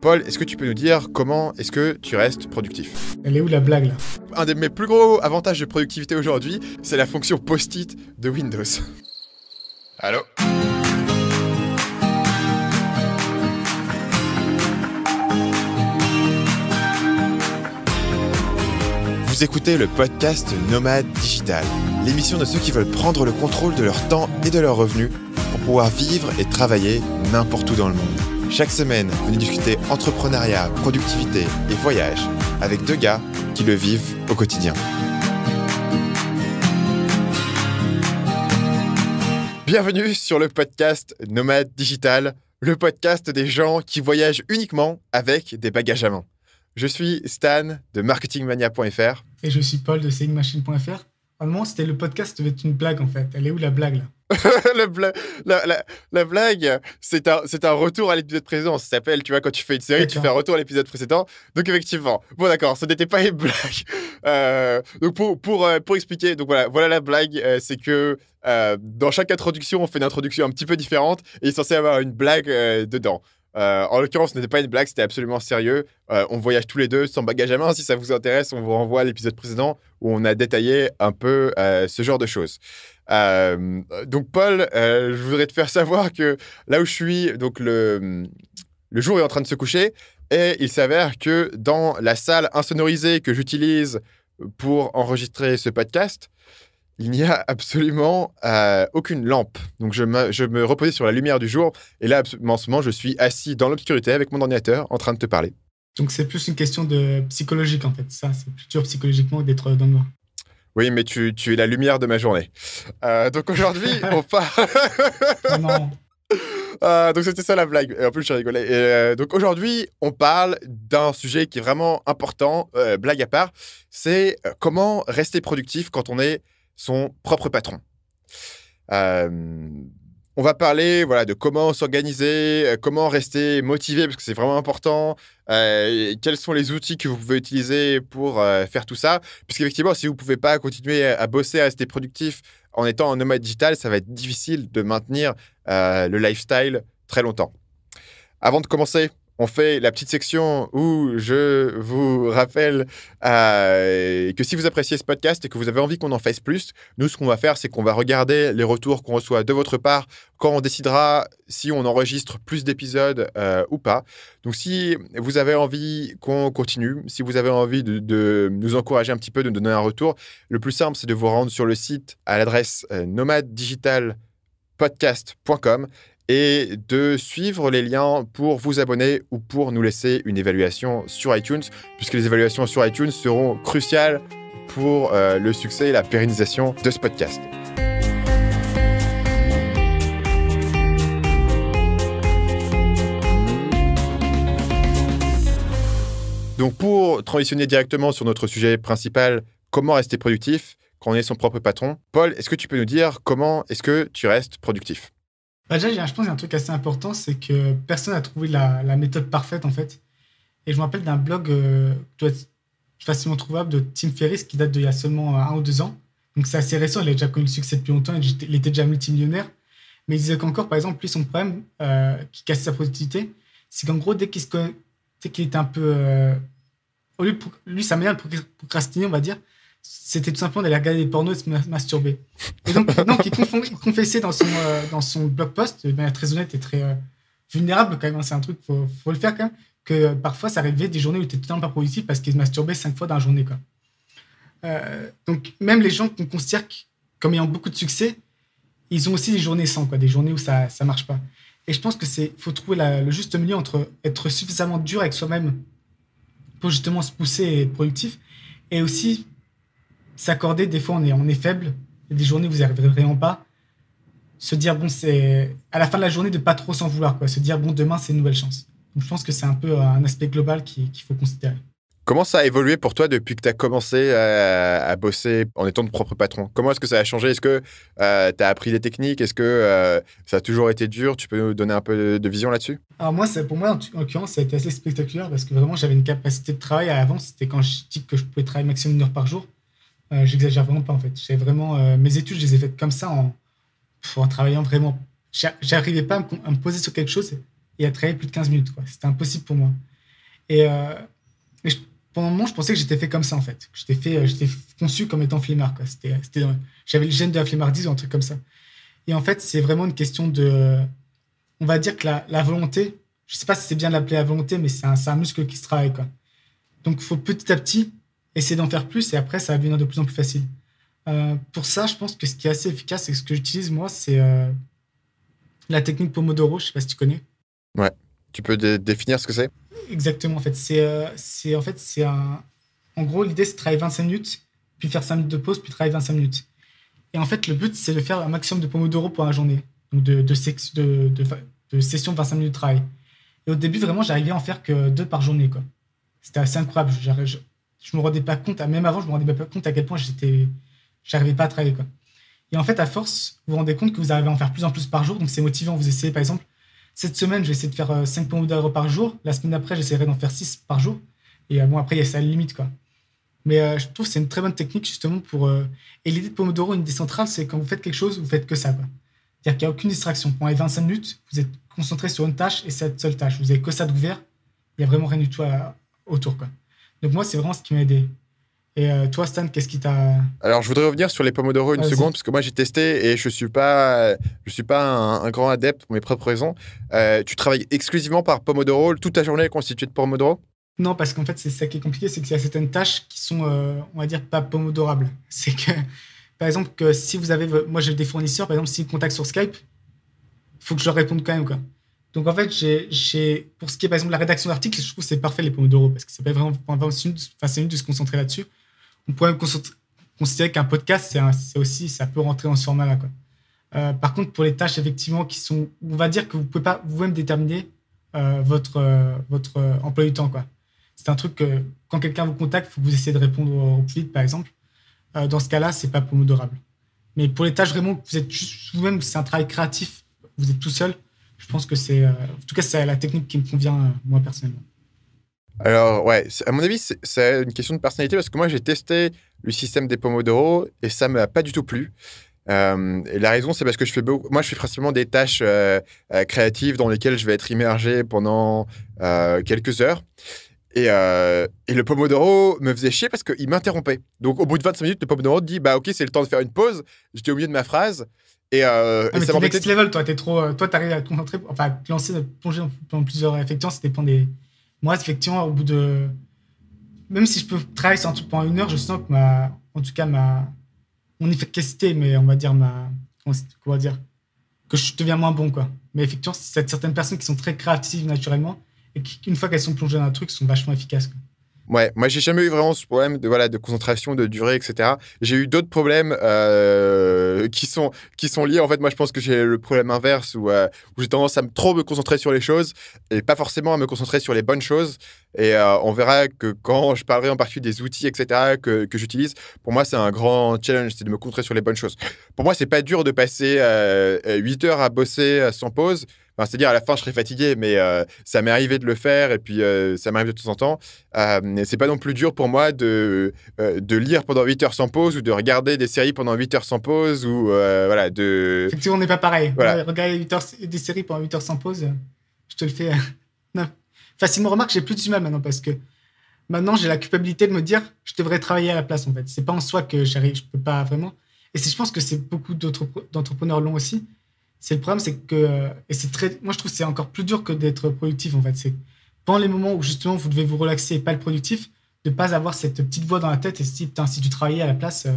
Paul, est-ce que tu peux nous dire comment est-ce que tu restes productif Elle est où la blague là Un de mes plus gros avantages de productivité aujourd'hui, c'est la fonction post-it de Windows. Allô Vous écoutez le podcast Nomade Digital, l'émission de ceux qui veulent prendre le contrôle de leur temps et de leurs revenus pour pouvoir vivre et travailler n'importe où dans le monde. Chaque semaine, venez discuter entrepreneuriat, productivité et voyage avec deux gars qui le vivent au quotidien. Bienvenue sur le podcast Nomade Digital, le podcast des gens qui voyagent uniquement avec des bagages à main. Je suis Stan de marketingmania.fr. Et je suis Paul de sayingmachine.fr. moment, c'était le podcast devait être une blague en fait. Elle est où la blague là la, blague, c'est un, retour à l'épisode précédent. Ça s'appelle, tu vois, quand tu fais une série, tu fais un retour à l'épisode précédent. Donc, effectivement, bon, d'accord, ce n'était pas une blague. Euh, donc, euh, pour, expliquer, donc voilà, voilà la blague, euh, c'est que dans chaque introduction, on fait une introduction un petit peu différente et il est censé avoir une blague dedans. en l'occurrence, ce n'était pas une blague, c'était absolument sérieux. on voyage tous les deux sans bagage à main. Si ça vous intéresse, on vous renvoie à l'épisode précédent où on a détaillé un peu ce genre de choses. Euh, donc, Paul, euh, je voudrais te faire savoir que là où je suis, donc le, le jour est en train de se coucher et il s'avère que dans la salle insonorisée que j'utilise pour enregistrer ce podcast, il n'y a absolument euh, aucune lampe. Donc je me, je me, reposais sur la lumière du jour et là, en ce moment, je suis assis dans l'obscurité avec mon ordinateur en train de te parler. Donc c'est plus une question de psychologique en fait, ça, c'est plus dur psychologiquement d'être dans le noir. Oui, mais tu, es la lumière de ma journée. Euh, donc aujourd'hui, on parle... Euh, donc c'était ça la blague. Et en plus, je rigolais. Euh, donc aujourd'hui, on parle d'un sujet qui est vraiment important, blague à part. C'est comment rester productif quand on est son propre patron. On va parler voilà, de comment s'organiser, euh, comment rester motivé, parce que c'est vraiment important. Euh, quels sont les outils que vous pouvez utiliser pour euh, faire tout ça Puisqu'effectivement, si vous ne pouvez pas continuer à bosser, à rester productif en étant en nomade digital, ça va être difficile de maintenir le lifestyle très longtemps. Avant de commencer, on fait la petite section où je vous rappelle euh, que si vous appréciez ce podcast et que vous avez envie qu'on en fasse plus, nous, ce qu'on va faire, c'est qu'on va regarder les retours qu'on reçoit de votre part quand on décidera si on enregistre plus d'épisodes euh, ou pas. Donc, si vous avez envie qu'on continue, si vous avez envie de, nous encourager un petit peu, de nous donner un retour, le plus simple, c'est de vous rendre sur le site à l'adresse euh, nomaddigitalpodcast.com et de suivre les liens pour vous abonner ou pour nous laisser une évaluation sur iTunes, puisque les évaluations sur iTunes seront cruciales pour euh, le succès et la pérennisation de ce podcast. Donc pour transitionner directement sur notre sujet principal, comment rester productif quand on est son propre patron, Paul, est-ce que tu peux nous dire comment est-ce que tu restes productif bah, déjà, je pense qu'il y a un truc assez important, c'est que personne n'a trouvé la, méthode parfaite, en fait. Et je me rappelle d'un blog euh, doit être facilement trouvable de Tim Ferriss, qui date d'il y a seulement euh, un ou deux ans. Donc c'est assez récent, il a déjà connu le succès depuis longtemps, il était déjà multimillionnaire. Mais il disait qu'encore, par exemple, lui, son problème euh, qui casse sa productivité, c'est qu'en gros, dès qu'il est était un peu... lui, sa manière de procrastiner, on va dire, c'était tout simplement d'aller regarder des pornos et se masturber. Et donc, donc il, confessait dans son, euh, dans son blog post, de manière très honnête et très euh, vulnérable quand même, hein, c'est un truc, faut, faut le faire quand même, que euh, parfois ça arrivait des journées où il était totalement pas productif parce qu'il se masturbait cinq fois dans la journée. Quoi. donc même les gens qu'on considère comme ayant beaucoup de succès, ils ont aussi des journées sans, quoi, des journées où ça ne marche pas. Et je pense que c'est faut trouver le juste milieu entre être suffisamment dur avec soi-même pour justement se pousser et être productif, et aussi s'accorder. Des fois, on est, on est faible. Il y a des journées où vous n'y arriverez vraiment pas. Se dire, bon, c'est à la fin de la journée de pas trop s'en vouloir. Quoi. Se dire, bon, demain, c'est une nouvelle chance. Donc, je pense que c'est un peu euh, un aspect global qu'il faut considérer. Comment ça a évolué pour toi depuis que tu as commencé à, bosser en étant ton propre patron Comment est-ce que ça a changé Est-ce que euh, tu as appris des techniques Est-ce que euh, ça a toujours été dur Tu peux nous donner un peu de vision là-dessus Alors moi, c'est pour moi, en, l'occurrence, ça a été assez spectaculaire parce que vraiment, j'avais une capacité de travail à l'avance. C'était quand je dis que je pouvais travailler maximum une heure par jour. Euh, j'exagère vraiment pas en fait. J'ai vraiment euh, mes études, je les ai faites comme ça en, en travaillant vraiment. J'arrivais pas à me, poser sur quelque chose et à travailler plus de 15 minutes. C'était impossible pour moi. Et, euh, pendant un moment, je pensais que j'étais fait comme ça en fait. J'étais fait, j'étais conçu comme étant flemmard. J'avais le gène de la flemmardise ou un truc comme ça. Et en fait, c'est vraiment une question de, on va dire que la, volonté. Je sais pas si c'est bien de l'appeler la volonté, mais c'est un, un muscle qui se travaille quoi. Donc, il faut petit à petit essayer d'en faire plus et après, ça va devenir de plus en plus facile. Euh, pour ça, je pense que ce qui est assez efficace et ce que j'utilise moi, c'est euh, la technique Pomodoro. Je sais pas si tu connais. Ouais. Tu peux définir ce que c'est Exactement. En fait, c'est euh, en fait c'est un. En gros, l'idée c'est de travailler 25 minutes, puis faire 5 minutes de pause, puis travailler 25 minutes. Et en fait, le but c'est de faire un maximum de Pomodoro pour la journée, donc de de, de, de, sessions 25 minutes de travail. Et au début, vraiment, j'arrivais à en faire que deux par journée, quoi. C'était assez incroyable je me rendais pas compte, même avant, je me rendais pas compte à quel point j'étais, j'arrivais pas à travailler, quoi. Et en fait, à force, vous vous rendez compte que vous arrivez à en faire plus en plus par jour, donc c'est motivant. Vous essayez, par exemple, cette semaine, je vais essayer de faire 5 euh, pommes d'heure par jour. La semaine d'après, j'essaierai d'en faire 6 par jour. Et euh, bon, après, il y a sa limite, quoi. Mais euh, je trouve que c'est une très bonne technique, justement, pour. Et l'idée de Pomodoro, une idée centrale, c'est quand vous faites quelque chose, vous faites que ça, C'est-à-dire qu'il n'y a aucune distraction. Pendant les 25 minutes, vous êtes concentré sur une tâche et cette seule tâche. Vous n'avez que ça d'ouvert. Il n'y a vraiment rien du tout autour, quoi. Donc moi, c'est vraiment ce qui m'a aidé. Et euh, toi, Stan, qu'est-ce qui t'a. Alors, je voudrais revenir sur les Pomodoro une seconde, parce que moi, j'ai testé et je ne suis pas, je suis pas un, grand adepte pour mes propres raisons. Euh, tu travailles exclusivement par Pomodoro Toute ta journée est constituée de Pomodoro Non, parce qu'en fait, c'est ça qui est compliqué, c'est qu'il y a certaines tâches qui sont, euh, on va dire, pas Pomodorables. C'est que, par exemple, que si vous avez. Moi, j'ai des fournisseurs, par exemple, s'ils contactent sur Skype, il faut que je leur réponde quand même, quoi. Donc en fait, j'ai, pour ce qui est par exemple de la rédaction d'articles, je trouve que c'est parfait les Pomodoro parce que c'est pas vraiment facile enfin, de se concentrer là-dessus. On pourrait même considérer qu'un podcast, c'est, aussi, ça peut rentrer dans ce format-là. Quoi. Euh, par contre, pour les tâches effectivement qui sont, on va dire que vous pouvez pas vous-même déterminer euh, votre, euh, votre emploi du temps. Quoi. C'est un truc que quand quelqu'un vous contacte, faut que vous essayez de répondre au plus vite par exemple. dans ce cas-là, c'est pas pomodorable. Mais pour les tâches vraiment, vous êtes juste vous-même, c'est un travail créatif, vous êtes tout seul je pense que c'est, euh, en tout cas, c'est la technique qui me convient euh, moi personnellement. Alors, ouais, à mon avis, c'est une question de personnalité parce que moi, j'ai testé le système des Pomodoro et ça ne m'a pas du tout plu. Euh, et la raison, c'est parce que je fais Moi, je fais principalement des tâches créatives dans lesquelles je vais être immergé pendant quelques heures. Et, le Pomodoro me faisait chier parce qu'il m'interrompait. Donc, au bout de 25 minutes, le Pomodoro dit Bah, ok, c'est le temps de faire une pause. J'étais au milieu de ma phrase. Et, euh, ah, et ça next level, toi, t'es trop. Euh, toi, t'arrives à te concentrer, enfin, te lancer, te plonger dans plusieurs. Effectivement, ça dépend des. Moi, effectivement, au bout de. Même si je peux travailler sur un truc pendant une heure, je sens que ma. En tout cas, ma. Mon efficacité, mais on va dire ma. Comment dire Que je deviens moins bon, quoi. Mais effectivement, c'est certaines personnes qui sont très créatives naturellement et qui, une fois qu'elles sont plongées dans un truc, sont vachement efficaces, moi, moi j'ai jamais eu vraiment ce problème de voilà de concentration, de durée, etc. J'ai eu d'autres problèmes euh, qui sont qui sont liés. En fait, moi je pense que j'ai le problème inverse euh, où, j'ai tendance à me, trop me concentrer sur les choses et pas forcément à me concentrer sur les bonnes choses. Et euh, on verra que quand je parlerai en partie des outils, etc. que, que j'utilise, pour moi c'est un grand challenge, c'est de me concentrer sur les bonnes choses. Pour moi c'est pas dur de passer 8 heures à bosser sans pause. C'est-à-dire, à la fin, je serai fatigué, mais euh, ça m'est arrivé de le faire et puis euh, ça m'arrive de temps en temps. Euh, c'est pas non plus dur pour moi de, euh, de lire pendant 8 heures sans pause ou de regarder des séries pendant 8 heures sans pause ou voilà, de. Effectivement, on n'est pas pareil. Regarder heures, des séries pendant 8 heures sans pause, je te le fais. non. Facilement, remarque, j'ai plus du mal maintenant parce que maintenant, j'ai la culpabilité de me dire, je devrais travailler à la place en fait. C'est pas en soi que j'arrive, je peux pas vraiment. Et je pense que c'est beaucoup d'entrepreneurs longs aussi c'est le problème, c'est que et c'est très. Moi, je trouve c'est encore plus dur que d'être productif. En fait, c'est pendant les moments où justement vous devez vous relaxer et pas être productif, de pas avoir cette petite voix dans la tête et se dire si tu travaillais à la place. Euh,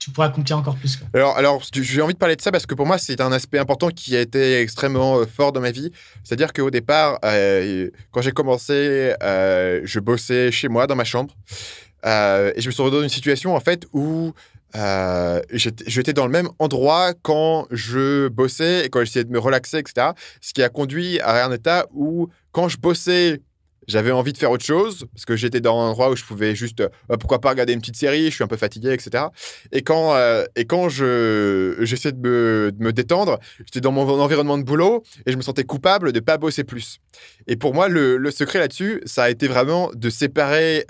tu pourrais accomplir encore plus. Alors, alors j'ai envie de parler de ça parce que pour moi, c'est un aspect important qui a été extrêmement euh, fort dans ma vie. C'est-à-dire qu'au départ, euh, quand j'ai commencé, je bossais chez moi dans ma chambre. et je me suis retrouvé dans une situation en fait où euh, j'étais dans le même endroit quand je bossais et quand j'essayais de me relaxer, etc. Ce qui a conduit à un état où, quand je bossais, j'avais envie de faire autre chose, parce que j'étais dans un endroit où je pouvais juste, euh, pourquoi pas regarder une petite série, je suis un peu fatigué, etc. Et quand, euh, et quand je, j'essayais de me, détendre, j'étais dans mon environnement de boulot et je me sentais coupable de ne pas bosser plus. Et pour moi, le, secret là-dessus, ça a été vraiment de séparer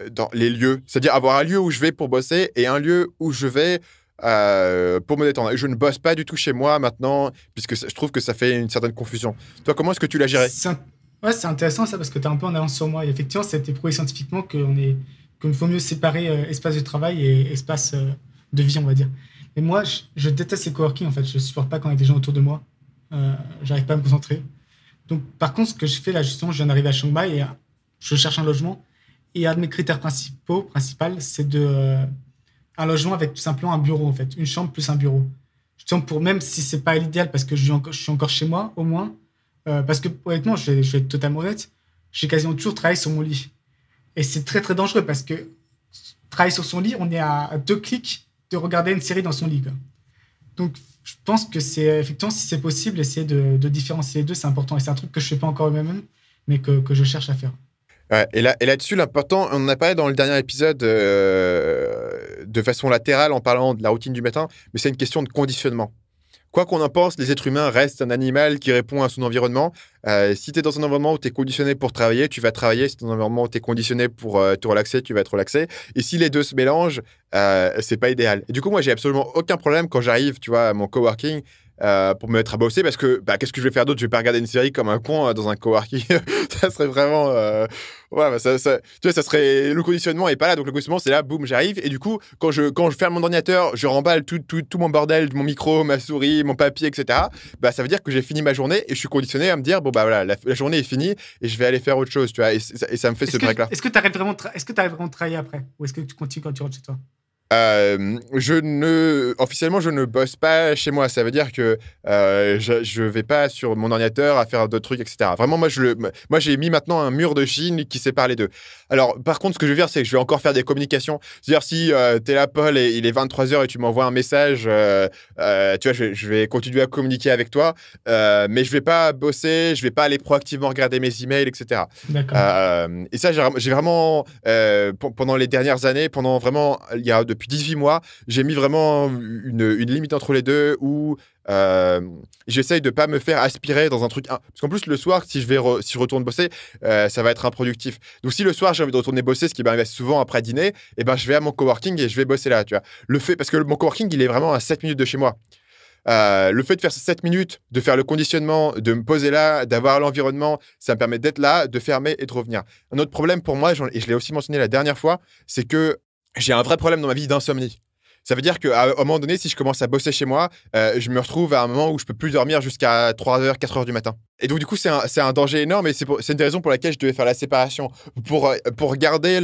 euh, dans les lieux. C'est-à-dire avoir un lieu où je vais pour bosser et un lieu où je vais euh, pour me détendre. Je ne bosse pas du tout chez moi maintenant, puisque je trouve que ça fait une certaine confusion. Toi, comment est-ce que tu la géré c'est ouais, c'est intéressant ça, parce que tu es un peu en avance sur moi. effectivement, ça a été prouvé scientifiquement est... qu'il faut mieux séparer euh, espace de travail et espace de vie, on va dire. Et moi, je, déteste les coworking, en fait. Je ne supporte pas quand il y a des gens autour de moi. J'arrive pas à me concentrer. Donc, par contre, ce que je fais là, justement, je viens d'arriver à Shanghai et je cherche un logement. Et un de mes critères principaux, principal, c'est de euh, un logement avec tout simplement un bureau en fait, une chambre plus un bureau. Je tiens pour même si c'est pas l'idéal parce que je suis, encore, je suis encore chez moi au moins, euh, parce que honnêtement, je vais, je être totalement honnête, j'ai quasiment toujours travaillé sur mon lit. Et c'est très très dangereux parce que travailler sur son lit, on est à deux clics de regarder une série dans son lit. Donc je pense que c'est euh, effectivement si c'est possible, essayer de, différencier les deux, c'est important et c'est un truc que je fais pas encore moi-même, mais que je cherche à faire et, là, et là-dessus, l'important, on en a parlé dans le dernier épisode euh, de façon latérale en parlant de la routine du matin, mais c'est une question de conditionnement. Quoi qu'on en pense, les êtres humains restent un animal qui répond à son environnement. Euh, si tu es dans un environnement où tu es conditionné pour travailler, tu vas travailler. Si tu es dans un environnement où tu es conditionné pour euh, te relaxer, tu vas te relaxer. Et si les deux se mélangent, euh, c'est pas idéal. Et du coup, moi, j'ai absolument aucun problème quand j'arrive, tu vois, à mon coworking euh, pour me mettre à bosser parce que bah, qu'est-ce que je vais faire d'autre Je vais pas regarder une série comme un con euh, dans un coworking. ça serait vraiment. Euh, ouais, bah, ça, tu vois, ça serait. Le conditionnement est pas là. Donc le conditionnement, c'est là, boum, j'arrive. Et du coup, quand je, quand je ferme mon ordinateur, je remballe tout, tout, tout mon bordel, mon micro, ma souris, mon papier, etc. Bah, ça veut dire que j'ai fini ma journée et je suis conditionné à me dire, bon, bah voilà, la, journée est finie et je vais aller faire autre chose. Tu vois, et, ça, me fait -ce, truc là Est-ce que tu arrêtes vraiment, est-ce que tu arrêtes vraiment de travailler après Ou est-ce que tu continues quand tu rentres chez toi euh, je ne, officiellement, je ne bosse pas chez moi. Ça veut dire que euh, je ne vais pas sur mon ordinateur à faire d'autres trucs, etc. Vraiment, moi, je le, moi, j'ai mis maintenant un mur de Chine qui sépare les deux. Alors, par contre, ce que je veux dire, c'est que je vais encore faire des communications. C'est-à-dire, si euh, tu es là, Paul, et il est 23h et tu m'envoies un message, tu vois, je, vais continuer à communiquer avec toi, mais je vais pas bosser, je vais pas aller proactivement regarder mes emails, etc. et ça, j'ai vraiment, pendant les dernières années, pendant vraiment, il y a depuis depuis 18 mois, j'ai mis vraiment une, limite entre les deux où euh, j'essaye de pas me faire aspirer dans un truc. Parce qu'en plus, le soir, si je, vais si je retourne bosser, euh, ça va être improductif. Donc, si le soir, j'ai envie de retourner bosser, ce qui m'arrive souvent après dîner, et eh ben, je vais à mon coworking et je vais bosser là, tu vois. Le fait, parce que mon coworking, il est vraiment à 7 minutes de chez moi. Euh, le fait de faire ces 7 minutes, de faire le conditionnement, de me poser là, d'avoir l'environnement, ça me permet d'être là, de fermer et de revenir. Un autre problème pour moi, et je l'ai aussi mentionné la dernière fois, c'est que j'ai un vrai problème dans ma vie d'insomnie. Ça veut dire qu'à un moment donné, si je commence à bosser chez moi, euh, je me retrouve à un moment où je peux plus dormir jusqu'à 3h, 4h du matin. Et donc, du coup, c'est un, danger énorme et c'est une des raisons pour laquelle je devais faire la séparation. Pour, euh, pour garder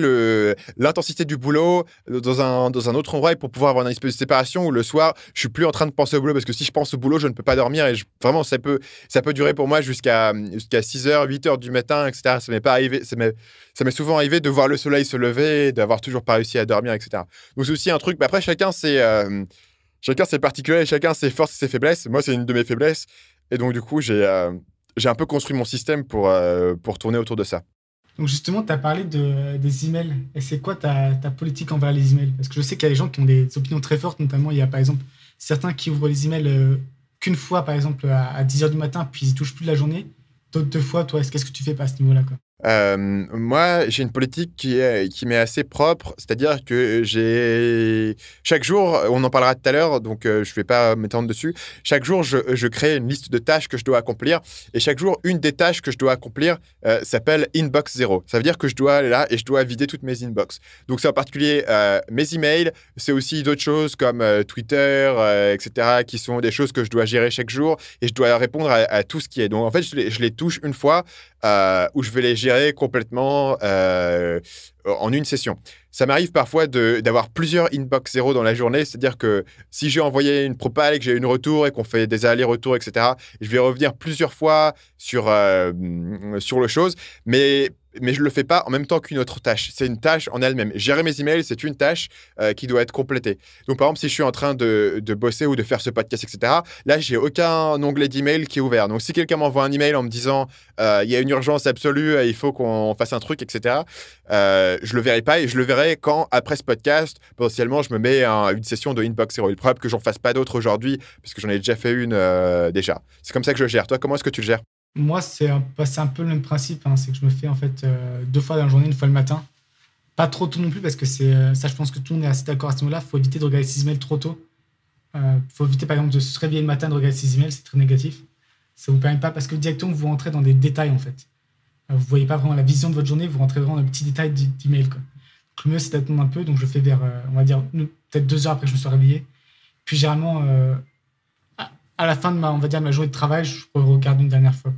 l'intensité du boulot dans un, dans un autre endroit et pour pouvoir avoir une espèce de séparation où le soir, je suis plus en train de penser au boulot parce que si je pense au boulot, je ne peux pas dormir et vraiment, ça peut, ça peut durer pour moi jusqu'à jusqu'à 6h, 8h du matin, etc. Ça m'est pas arrivé. Ça m'est souvent arrivé de voir le soleil se lever, d'avoir toujours pas réussi à dormir, etc. Donc, c'est aussi un truc. Mais après, chacun chacun ses, euh, chacun ses particularités, chacun ses forces et ses faiblesses. Moi, c'est une de mes faiblesses. Et donc, du coup, j'ai euh, j'ai un peu construit mon système pour, euh, pour tourner autour de ça. Donc, justement, tu as parlé de, des emails. Et c'est quoi ta, ta, politique envers les emails Parce que je sais qu'il y a des gens qui ont des opinions très fortes, notamment, il y a par exemple certains qui ouvrent les emails qu'une fois, par exemple, à, 10h du matin, puis ils touchent plus de la journée. D'autres fois, toi, qu'est-ce que tu fais pas à ce niveau-là euh, moi, j'ai une politique qui, qui m'est assez propre, c'est-à-dire que j'ai chaque jour, on en parlera tout à l'heure, donc euh, je ne vais pas m'étendre dessus. Chaque jour, je, je, crée une liste de tâches que je dois accomplir, et chaque jour, une des tâches que je dois accomplir euh, s'appelle inbox 0. Ça veut dire que je dois aller là et je dois vider toutes mes inbox. Donc c'est en particulier mes emails, c'est aussi d'autres choses comme Twitter, etc., qui sont des choses que je dois gérer chaque jour, et je dois répondre à, tout ce qui est. Donc en fait, je je les touche une fois euh, où je vais les gérer complètement euh, en une session. Ça m'arrive parfois d'avoir plusieurs inbox zéro dans la journée, c'est-à-dire que si j'ai envoyé une propale et que j'ai une retour et qu'on fait des allers-retours, etc., je vais revenir plusieurs fois sur, euh, sur le chose, mais mais je ne le fais pas en même temps qu'une autre tâche. C'est une tâche en elle-même. Gérer mes emails, c'est une tâche euh, qui doit être complétée. Donc, par exemple, si je suis en train de, bosser ou de faire ce podcast, etc., là, j'ai aucun onglet d'email qui est ouvert. Donc, si quelqu'un m'envoie un email en me disant euh, il y a une urgence absolue, euh, il faut qu'on fasse un truc, etc., euh, je le verrai pas et je le verrai quand, après ce podcast, potentiellement, je me mets à une session de Inbox Zero. Il est probable que j'en fasse pas d'autres aujourd'hui parce que j'en ai déjà fait une déjà. C'est comme ça que je gère. Toi, comment est-ce que tu le gères moi, c'est un, bah, un, peu le même principe. Hein. c'est que je me fais en fait euh, deux fois dans la journée, une fois le matin. Pas trop tôt non plus, parce que c'est euh, ça, je pense que tout le monde est assez d'accord à ce moment là il faut éviter de regarder ses emails trop tôt. Il euh, faut éviter, par exemple, de se réveiller le matin, de regarder ses emails. C'est très négatif. Ça vous permet pas, parce que directement, vous rentrez dans des détails, en fait. Vous vous voyez pas vraiment la vision de votre journée, vous rentrez vraiment dans les petits détails d'email. le mieux, c'est d'attendre un peu. Donc, je fais vers, on va dire, peut-être deux heures après que je me sois réveillé. Puis, généralement, à la fin de ma, on va dire, ma journée de travail, je regarde regarder une dernière fois.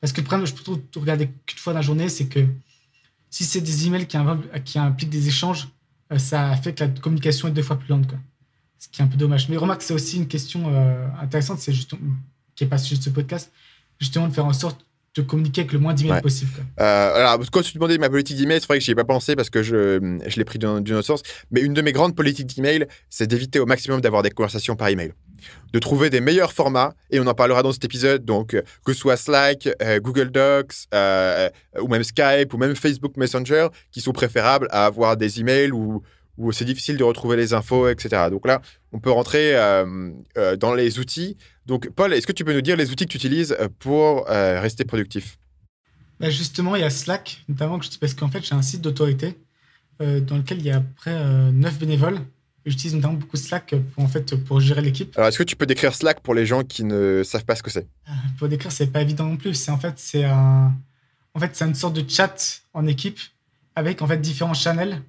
Parce que le problème, je peux tout, regarder qu'une fois dans la journée, c'est que si c'est des emails qui, qui impliquent des échanges, euh, ça fait que la communication est deux fois plus lente. Quoi. Ce qui est un peu dommage. Mais remarque, c'est aussi une question euh, intéressante, c'est juste, qui est pas juste ce podcast, justement de faire en sorte de communiquer avec le moins d'emails possible. Euh, alors, quand tu demandais ma politique d'email, c'est vrai que n'y ai pas pensé parce que je, je l'ai pris d'une autre sens. Mais une de mes grandes politiques d'email, c'est d'éviter au maximum d'avoir des conversations par email de trouver des meilleurs formats, et on en parlera dans cet épisode, donc euh, que ce soit Slack, euh, Google Docs, euh, ou même Skype, ou même Facebook Messenger, qui sont préférables à avoir des emails ou, où c'est difficile de retrouver les infos, etc. Donc là, on peut rentrer dans les outils. Donc, Paul, est-ce que tu peux nous dire les outils que tu utilises pour rester productif bah, Justement, il y a Slack, notamment, parce qu'en fait, j'ai un site d'autorité dans lequel il y a près de près 9 bénévoles J'utilise notamment beaucoup Slack pour, en fait, pour gérer l'équipe. Alors, est-ce que tu peux décrire Slack pour les gens qui ne savent pas ce que c'est euh, Pour décrire, c'est pas évident non plus. C'est en fait, c'est un... en fait, c'est une sorte de chat en équipe avec en fait différents channels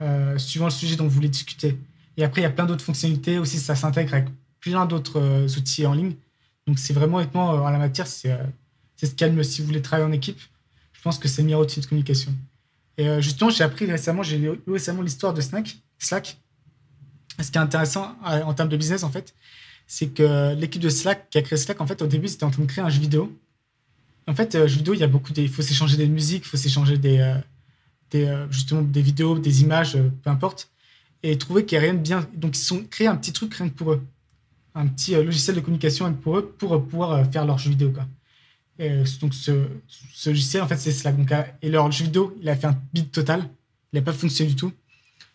euh, suivant le sujet dont vous voulez discuter. Et après, il y a plein d'autres fonctionnalités aussi. Ça s'intègre avec plein d'autres euh, outils en ligne. Donc, c'est vraiment honnêtement en la matière, c'est c'est ce mieux si vous voulez travailler en équipe. Je pense que c'est le meilleur outil de communication. Et justement, j'ai appris récemment, j'ai lu récemment l'histoire de Slack, Slack ce qui est intéressant euh, en termes de business, en fait, c'est que l'équipe de Slack qui a créé Slack, en fait, au début, c'était en train de créer un jeu vidéo. En fait, euh, jeu vidéo, il y a beaucoup des, il faut s'échanger des musiques, il faut s'échanger des, euh, justement des vidéos, des images, peu importe, et trouver qu'il n'y a rien de bien. Donc, ils ont créé un petit truc rien que pour eux, un petit logiciel de communication rien que pour eux, pour pouvoir faire leur jeu vidéo, quoi. donc, ce, logiciel, en fait, c'est Slack. et leur jeu vidéo, il a fait un bid total, il n'a pas fonctionné du tout.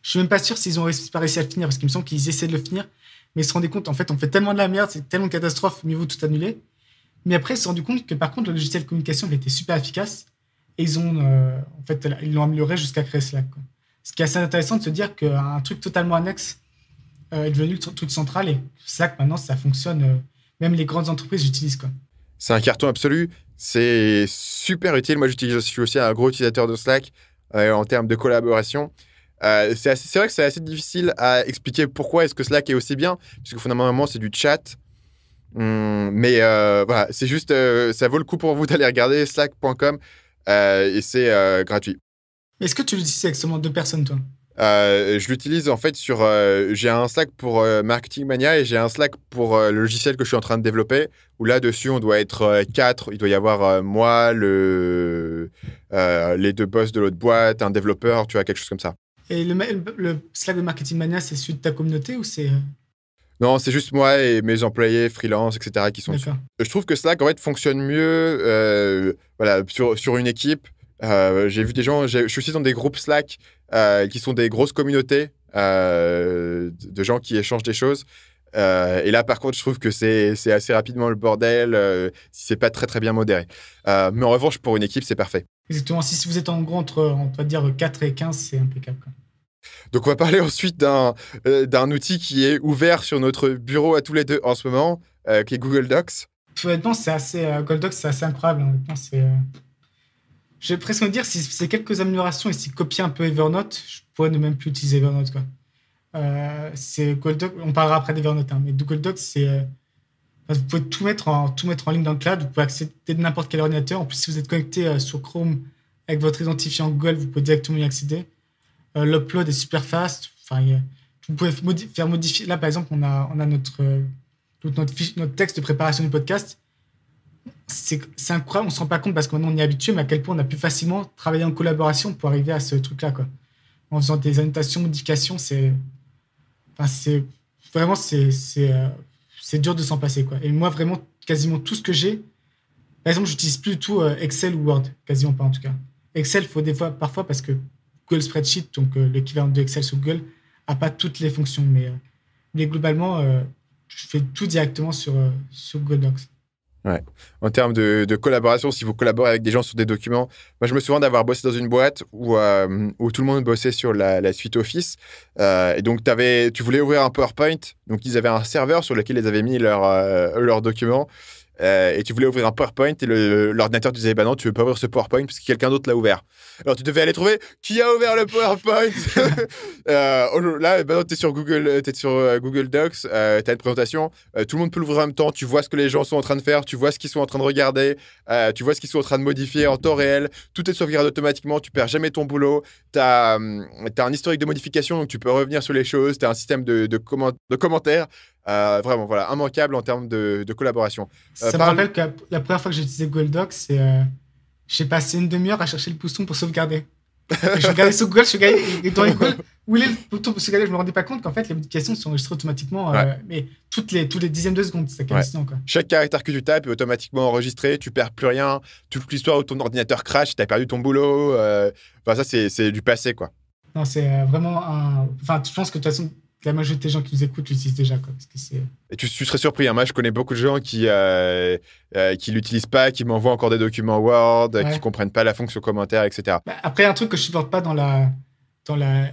Je suis même pas sûr s'ils ont réussi à le finir, parce qu'il me semble qu'ils essaient de le finir, mais ils se rendaient compte, en fait, on fait tellement de la merde, c'est tellement de catastrophe, mieux vaut tout annuler. Mais après, ils se sont rendus compte que par contre, le logiciel de communication avait été super efficace, et ils ont, euh, en fait, ils l'ont amélioré jusqu'à créer Slack. Ce qui est assez intéressant de se dire qu'un truc totalement annexe euh, est devenu le truc central, et Slack, maintenant, ça fonctionne, euh, même les grandes entreprises l'utilisent. Quoi. C'est un carton absolu, c'est super utile. Moi, j'utilise, je suis aussi un gros utilisateur de Slack en termes de collaboration. Euh, c'est vrai que c'est assez difficile à expliquer pourquoi est-ce que Slack est aussi bien, puisque fondamentalement c'est du chat. Hmm, mais euh, voilà, c'est juste, euh, ça vaut le coup pour vous d'aller regarder slack.com et c'est gratuit. Est-ce que tu l'utilises avec seulement deux personnes, toi Je l'utilise en fait sur. j'ai un Slack pour Marketing Mania et j'ai un Slack pour le logiciel que je suis en train de développer, où là-dessus on doit être quatre. Il doit y avoir moi, le, les deux boss de l'autre boîte, un développeur, tu vois, quelque chose comme ça. Et le, Slack de Marketing Mania, c'est celui de ta communauté ou c'est. Euh? Non, c'est juste moi et mes employés, freelance, etc. qui sont dessus. Je trouve que Slack, en fait, fonctionne mieux euh, voilà, sur, une équipe. Euh, j'ai vu des gens, je suis aussi dans des groupes Slack qui sont des grosses communautés de gens qui échangent des choses. et là, par contre, je trouve que c'est assez rapidement le bordel si c'est pas très très bien modéré. mais en revanche, pour une équipe, c'est parfait. Exactement. Si vous êtes en gros entre, on va dire, 4 et 15, c'est impeccable. Donc on va parler ensuite euh, d'un outil qui est ouvert sur notre bureau à tous les deux en ce moment, euh, qui est Google Docs. Honnêtement, c'est assez euh, Google Docs, c'est assez incroyable. Hein. je vais presque dire si c'est quelques améliorations et si copier un peu Evernote, je pourrais ne même plus utiliser Evernote quoi. c'est Google Docs, on parlera après d'Evernote, hein, mais Google Docs c'est vous pouvez tout mettre en tout mettre en ligne dans le cloud, vous pouvez accéder de n'importe quel ordinateur. En plus, si vous êtes connecté sur Chrome avec votre identifiant Google, vous pouvez directement y accéder. Euh, l'upload est super fast. Enfin, vous pouvez faire modifier. Là, par exemple, on a, on a notre, euh, notre, notre texte de préparation du podcast. C'est incroyable, on ne se rend pas compte parce qu'on on est habitué, mais à quel point on a pu facilement travailler en collaboration pour arriver à ce truc-là. En faisant des annotations, modifications, c'est. Enfin, c'est. Vraiment, c'est euh, c'est dur de s'en passer. Quoi. Et moi, vraiment, quasiment tout ce que j'ai, par exemple, j'utilise plus tout Excel ou Word, quasiment pas en tout cas. Excel, faut des fois, parfois, parce que Google Spreadsheet, donc euh, l'équivalent de Excel sur Google, n'a pas toutes les fonctions. Mais, euh, mais globalement, euh, je fais tout directement sur, sur Google Docs. En termes de, collaboration, si vous collaborez avec des gens sur des documents, moi je me souviens d'avoir bossé dans une boîte où, tout le monde bossait sur la, suite Office. et donc avais, tu voulais ouvrir un PowerPoint, donc ils avaient un serveur sur lequel ils avaient mis leurs documents. Euh, et tu voulais ouvrir un PowerPoint et l'ordinateur tu disait bah non tu veux pas ouvrir ce PowerPoint parce que quelqu'un d'autre l'a ouvert. Alors tu devais aller trouver qui a ouvert le PowerPoint. Euh, là bah tu es sur Google euh, sur Google Docs, tu as une présentation, tout le monde peut l'ouvrir en même temps, tu vois ce que les gens sont en train de faire, tu vois ce qu'ils sont en train de regarder, tu vois ce qu'ils sont en train de modifier en temps réel, tout est sauvegardé automatiquement, tu perds jamais ton boulot, tu as, hum, un historique de modification donc tu peux revenir sur les choses, tu as un système de, de commentaires euh, vraiment, voilà, immanquable en termes de, collaboration. Euh, ça me rappelle que la première fois que j'ai utilisé Google Docs, euh, j'ai passé une demi-heure à chercher le bouton pour sauvegarder. je regardais sur Google, je regardais dans Google, où est le bouton pour sauvegarder Je me rendais pas compte qu'en fait, les modifications sont enregistrées automatiquement, mais toutes les, toutes les dixièmes de secondes, c'est ouais. quoi. Chaque caractère que tu tapes est automatiquement enregistré, tu perds plus rien. Toute l'histoire où ton ordinateur crash, tu as perdu ton boulot. Enfin, ça, c'est du passé, quoi. Non, c'est vraiment un. Enfin, je pense que de toute façon, la majorité des gens qui nous écoutent l'utilisent déjà. Quoi, parce que Et tu, tu, serais surpris, hein, moi je connais beaucoup de gens qui ne euh, euh, l'utilisent pas, qui m'envoient encore des documents Word, euh, qui ne comprennent pas la fonction commentaire, etc. Bah, après, un truc que je ne supporte pas dans la, dans la,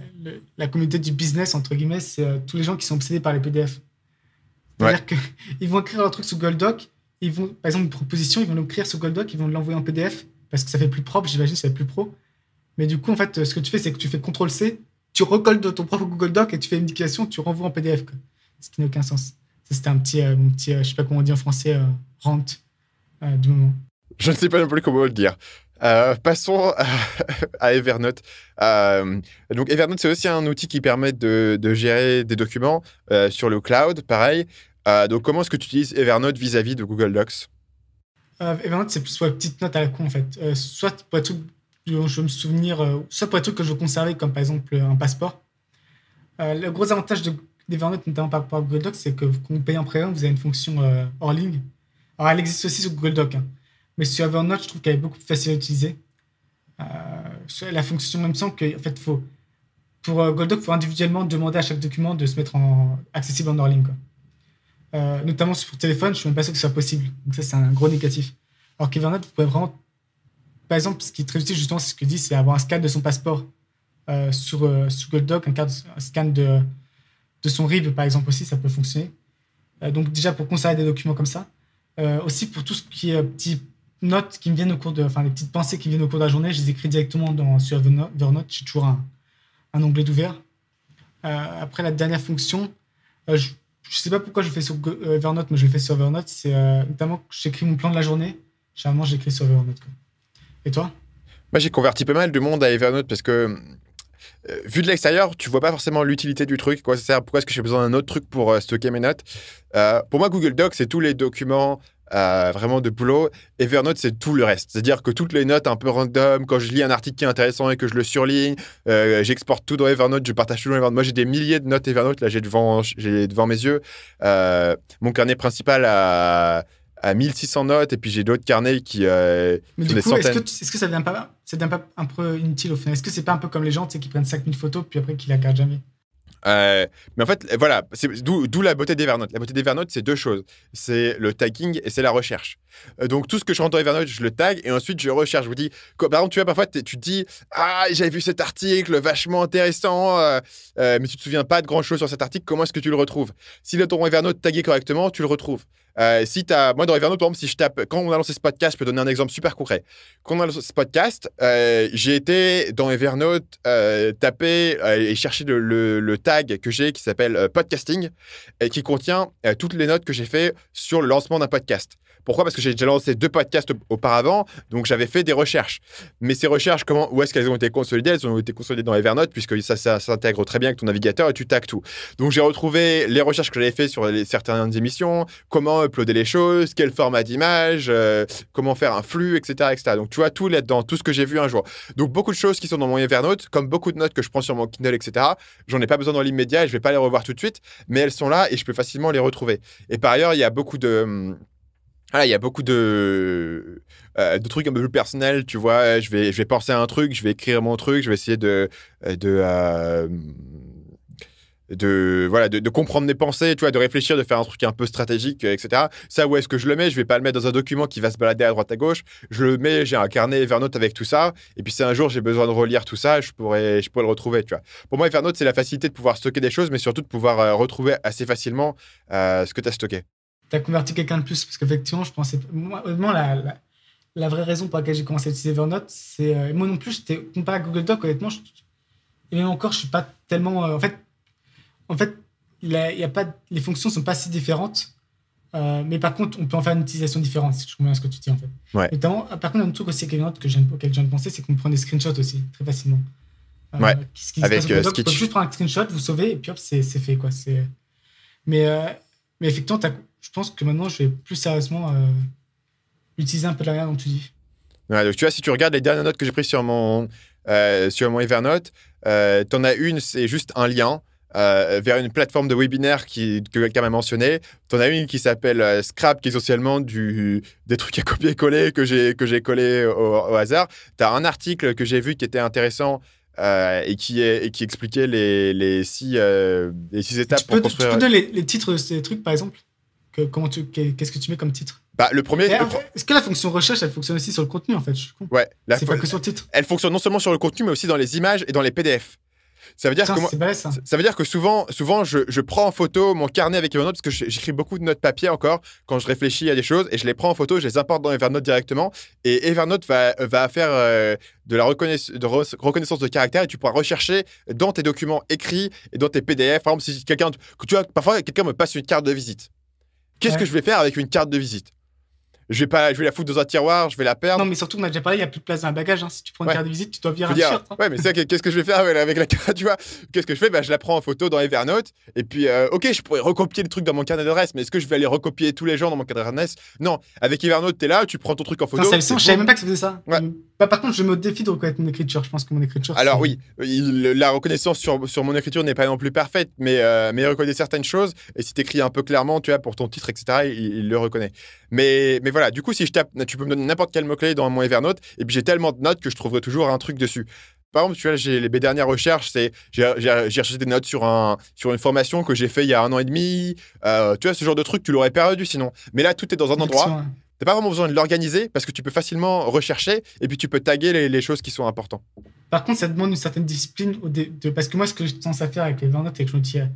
la communauté du business, entre guillemets, c'est tous les gens qui sont obsédés par les PDF. C'est-à-dire qu'ils vont écrire leur truc sous Gold Doc, ils vont, par exemple, une proposition, ils vont l'écrire sous Gold Doc, ils vont l'envoyer en PDF, parce que ça fait plus propre, j'imagine, ça fait plus pro. Mais du coup, en fait, ce que tu fais, c'est que tu fais CTRL-C tu recolles de ton propre Google Doc et tu fais une indication, tu renvoies en PDF. Ce qui n'a aucun sens. C'était un petit, je euh, ne petit, euh, je sais pas comment on dit en français, rente. Euh, rant du moment. Je ne sais pas non plus comment le dire. passons à, Evernote. donc Evernote, c'est aussi un outil qui permet de, gérer des documents sur le cloud, pareil. donc comment est-ce que tu utilises Evernote vis-à-vis de Google Docs Evernote, c'est soit petite note à la con en fait. soit pour tout je veux me souvenir, euh, soit pour les trucs que je veux conserver, comme par exemple euh, un passeport. Euh, le gros avantage d'Evernote, notamment par rapport à Google Docs, c'est que quand vous payez un prêt, vous avez une fonction hors ligne. Alors, elle existe aussi sur Google Docs, hein. mais sur Evernote, je trouve qu'elle est beaucoup plus facile à utiliser. la fonction, même sans que, en fait, faut, pour Google Docs, il faut individuellement demander à chaque document de se mettre en, accessible en hors ligne. notamment sur téléphone, je ne suis même pas sûr que ce soit possible. Donc ça, c'est un gros négatif. Alors qu'Evernote, vous pouvez vraiment par exemple, ce qui est très utile, justement, c'est ce que dit, c'est avoir un scan de son passeport euh, sur, euh, Google Doc, un, scan de, de son RIB, par exemple, aussi, ça peut fonctionner. Euh, donc, déjà, pour conserver des documents comme ça. aussi, pour tout ce qui est petites notes qui me viennent au cours de. Enfin, les petites pensées qui viennent au cours de la journée, je les écris directement dans, sur Evernote. J'ai toujours un, onglet d'ouvert. après, la dernière fonction, je ne sais pas pourquoi je le fais sur Evernote, mais je le fais sur Evernote. C'est notamment que j'écris mon plan de la journée. Généralement, j'écris sur Evernote. Et toi Moi, j'ai converti pas mal de monde à Evernote parce que euh, vu de l'extérieur, tu vois pas forcément l'utilité du truc. Quoi Pourquoi est-ce que j'ai besoin d'un autre truc pour euh, stocker mes notes euh, Pour moi, Google Docs, c'est tous les documents vraiment de boulot. Evernote, c'est tout le reste. C'est-à-dire que toutes les notes un peu random, quand je lis un article qui est intéressant et que je le surligne, j'exporte tout dans Evernote, je partage tout dans Evernote. Moi, j'ai des milliers de notes Evernote, là, j'ai devant, devant mes yeux. mon carnet principal à à 1600 notes et puis j'ai d'autres carnets qui euh, mais du coup, est-ce que, ça ne pas devient pas un peu inutile au final est-ce que c'est pas un peu comme les gens qui prennent 5000 photos puis après qui la gardent jamais euh, mais en fait voilà c'est d'où la beauté d'Evernote la beauté d'Evernote c'est deux choses c'est le tagging et c'est la recherche euh, donc tout ce que je rentre dans Evernote je le tag et ensuite je recherche je vous dis par exemple tu vois parfois tu dis ah j'avais vu cet article vachement intéressant euh, mais tu te souviens pas de grand chose sur cet article comment est-ce que tu le retrouves si le ton Evernote tagué correctement tu le retrouves euh, si moi, dans Evernote, par exemple, si je tape, quand on a lancé ce podcast, je peux donner un exemple super concret. Quand on a lancé ce podcast, euh, j'ai été dans Evernote euh, taper et chercher le, le tag que j'ai qui s'appelle podcasting et qui contient toutes les notes que j'ai fait sur le lancement d'un podcast. Pourquoi Parce que j'ai déjà lancé deux podcasts auparavant, donc j'avais fait des recherches. Mais ces recherches, comment, où est-ce qu'elles ont été consolidées Elles ont été consolidées dans Evernote, puisque ça, ça s'intègre très bien avec ton navigateur et tu tacs tout. Donc j'ai retrouvé les recherches que j'avais fait sur les, certaines émissions, comment uploader les choses, quel format d'image, euh, comment faire un flux, etc., etc. Donc tu vois tout là-dedans, tout ce que j'ai vu un jour. Donc beaucoup de choses qui sont dans mon Evernote, comme beaucoup de notes que je prends sur mon Kindle, etc. J'en ai pas besoin dans l'immédiat et je vais pas les revoir tout de suite, mais elles sont là et je peux facilement les retrouver. Et par ailleurs, il y a beaucoup de... Hum, il y a beaucoup de, euh, de trucs un peu plus personnels, tu vois. Euh, je vais, je vais penser à un truc, je vais écrire mon truc, je vais essayer de, euh, de, de voilà, de, comprendre mes pensées, tu vois, de réfléchir, de faire un truc un peu stratégique, etc. Ça, où est-ce que je le mets Je vais pas le mettre dans un document qui va se balader à droite à gauche. Je le mets, j'ai un carnet Evernote avec tout ça. Et puis, si un jour j'ai besoin de relire tout ça, je pourrais, je pourrais le retrouver, tu vois. Pour moi, Evernote, c'est la facilité de pouvoir stocker des choses, mais surtout de pouvoir retrouver assez facilement ce que tu as stocké tu converti quelqu'un de plus. Parce qu'effectivement, je pensais. Moi, honnêtement, la, la, vraie raison pour laquelle j'ai commencé à utiliser Evernote, c'est. Euh, moi non plus, j'étais comparé à Google Doc, honnêtement. et même encore, je suis pas tellement. Euh, en fait, en fait il y a pas, les fonctions sont pas si différentes. Euh, mais par contre, on peut en faire une utilisation différente, si je comprends bien ce que tu dis en fait. Notamment, par contre, un truc aussi que j'aime auquel je viens de penser, c'est qu'on prend des screenshots aussi, très facilement. Avec euh, Sketch. juste prendre un screenshot, vous sauvez, et puis hop, c'est fait. Quoi. Mais, mais effectivement, je pense que maintenant, je vais plus sérieusement euh, utiliser un peu la manière dont tu dis. tu vois, si tu regardes les dernières notes que j'ai prises sur mon, euh, sur mon Evernote, euh, tu en as une, c'est juste un lien. Euh, vers une plateforme de webinaire qui, que quelqu'un m'a mentionné. Tu en as une qui s'appelle Scrap, qui est essentiellement du, des trucs à copier-coller que j'ai, que j'ai collé au, hasard. Tu as un article que j'ai vu qui était intéressant et, qui qui expliquait les, les, six, les six étapes pour construire... Tu peux donner les titres de ces trucs, par exemple tu, qu'est-ce que tu mets comme titre bah, le premier. Est-ce que la fonction recherche, elle fonctionne aussi sur le contenu, en fait je Ouais. C'est pas que sur titre. Elle fonctionne non seulement sur le contenu, mais aussi dans les images et dans les PDF. Ça veut dire que souvent, souvent, je, prends en photo mon carnet avec Evernote parce que j'écris beaucoup de notes papier encore quand je réfléchis à des choses et je les prends en photo, je les importe dans Evernote directement et Evernote va, faire euh, de la reconnaissance de caractère et tu pourras rechercher dans tes documents écrits et dans tes PDF. Par exemple, si quelqu'un, tu parfois quelqu'un me passe une carte de visite. Qu'est-ce que je vais faire avec une carte de visite je vais pas, je vais la foutre dans un tiroir, je vais la perdre. Non, mais surtout, on a déjà parlé, il n'y a plus de place dans un bagage. Hein. Si tu prends une carte de visite, tu dois virer un shirt hein. Ouais, mais c'est qu'est-ce que je vais faire avec la carte, tu vois Qu'est-ce que je fais bah, Je la prends en photo dans Evernote. Et puis, euh, ok, je pourrais recopier le truc dans mon carnet d'adresse, mais est-ce que je vais aller recopier tous les gens dans mon carnet d'adresse Non, avec Evernote, tu es là, tu prends ton truc en photo. Non, ça le je savais même pas que ça. faisait bah, ça. par contre, je me défie de reconnaître mon écriture. Je pense que mon écriture. Alors, oui, la reconnaissance sur, sur mon écriture n'est pas non plus parfaite, mais, euh, mais il reconnaît certaines choses. Et si tu écris un peu clairement, tu vois, pour ton titre, etc., il le reconnaît. Mais, voilà, du coup, si je tape, tu peux me donner n'importe quel mot-clé dans mon Evernote, et puis j'ai tellement de notes que je trouverai toujours un truc dessus. Par exemple, tu vois, j'ai les dernières recherches, c'est j'ai recherché des notes sur un sur une formation que j'ai fait il y a un an et demi. Euh, tu vois, ce genre de truc, tu l'aurais perdu sinon. Mais là, tout est dans un endroit. Tu n'as pas vraiment besoin de l'organiser parce que tu peux facilement rechercher et puis tu peux taguer les, choses qui sont importantes. Par contre, ça demande une certaine discipline parce que moi, ce que je tendance à faire avec les notes que je me euh,